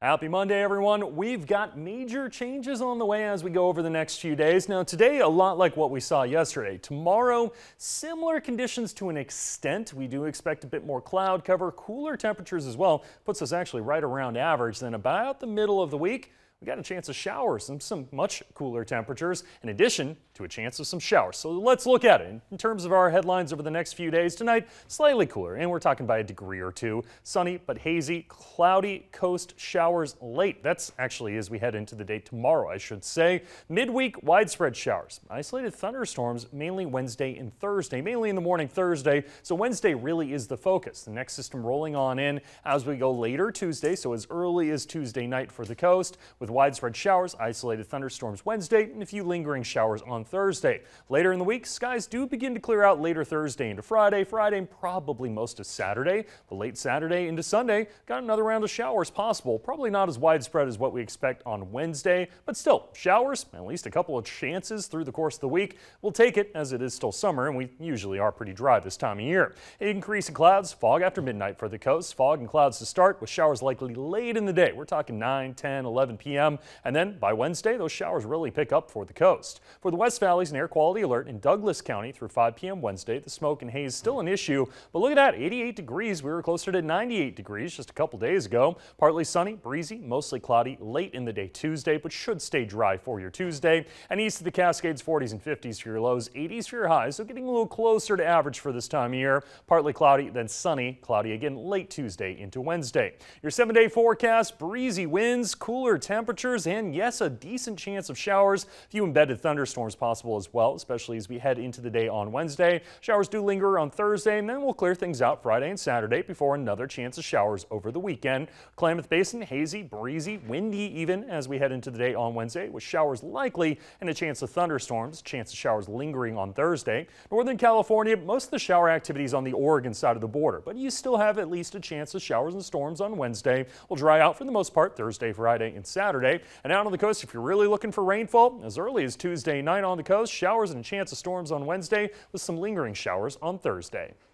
Happy Monday, everyone. We've got major changes on the way as we go over the next few days. Now, today, a lot like what we saw yesterday. Tomorrow, similar conditions to an extent. We do expect a bit more cloud cover, cooler temperatures as well. Puts us actually right around average. Then about the middle of the week, we got a chance of showers and some much cooler temperatures, in addition to a chance of some showers. So let's look at it. In terms of our headlines over the next few days, tonight, slightly cooler, and we're talking by a degree or two. Sunny but hazy, cloudy coast showers late. That's actually as we head into the day tomorrow, I should say. Midweek, widespread showers. Isolated thunderstorms mainly Wednesday and Thursday, mainly in the morning Thursday. So Wednesday really is the focus. The next system rolling on in as we go later Tuesday, so as early as Tuesday night for the coast, with with widespread showers, isolated thunderstorms Wednesday, and a few lingering showers on Thursday. Later in the week, skies do begin to clear out later Thursday into Friday, Friday and probably most of Saturday. But late Saturday into Sunday, got another round of showers possible. Probably not as widespread as what we expect on Wednesday, but still, showers, at least a couple of chances through the course of the week. We'll take it as it is still summer, and we usually are pretty dry this time of year. Increase in clouds, fog after midnight for the coast, fog and clouds to start, with showers likely late in the day. We're talking 9, 10, 11 p.m p.m. And then by Wednesday, those showers really pick up for the coast. For the West Valley's an air quality alert in Douglas County through 5 p.m. Wednesday. The smoke and haze still an issue, but look at that 88 degrees. We were closer to 98 degrees just a couple days ago. Partly sunny, breezy, mostly cloudy late in the day Tuesday, but should stay dry for your Tuesday. And east of the Cascades, 40s and 50s for your lows, 80s for your highs. So getting a little closer to average for this time of year. Partly cloudy, then sunny, cloudy again late Tuesday into Wednesday. Your seven day forecast breezy winds, cooler temperatures temperatures and yes, a decent chance of showers, a few embedded thunderstorms possible as well, especially as we head into the day on Wednesday. Showers do linger on Thursday and then we'll clear things out Friday and Saturday before another chance of showers over the weekend. Klamath Basin, hazy, breezy, windy even as we head into the day on Wednesday with showers likely and a chance of thunderstorms, chance of showers lingering on Thursday. Northern California, most of the shower activities on the Oregon side of the border, but you still have at least a chance of showers and storms on Wednesday. We'll dry out for the most part Thursday, Friday and Saturday. Saturday. And out on the coast, if you're really looking for rainfall, as early as Tuesday night on the coast, showers and a chance of storms on Wednesday with some lingering showers on Thursday.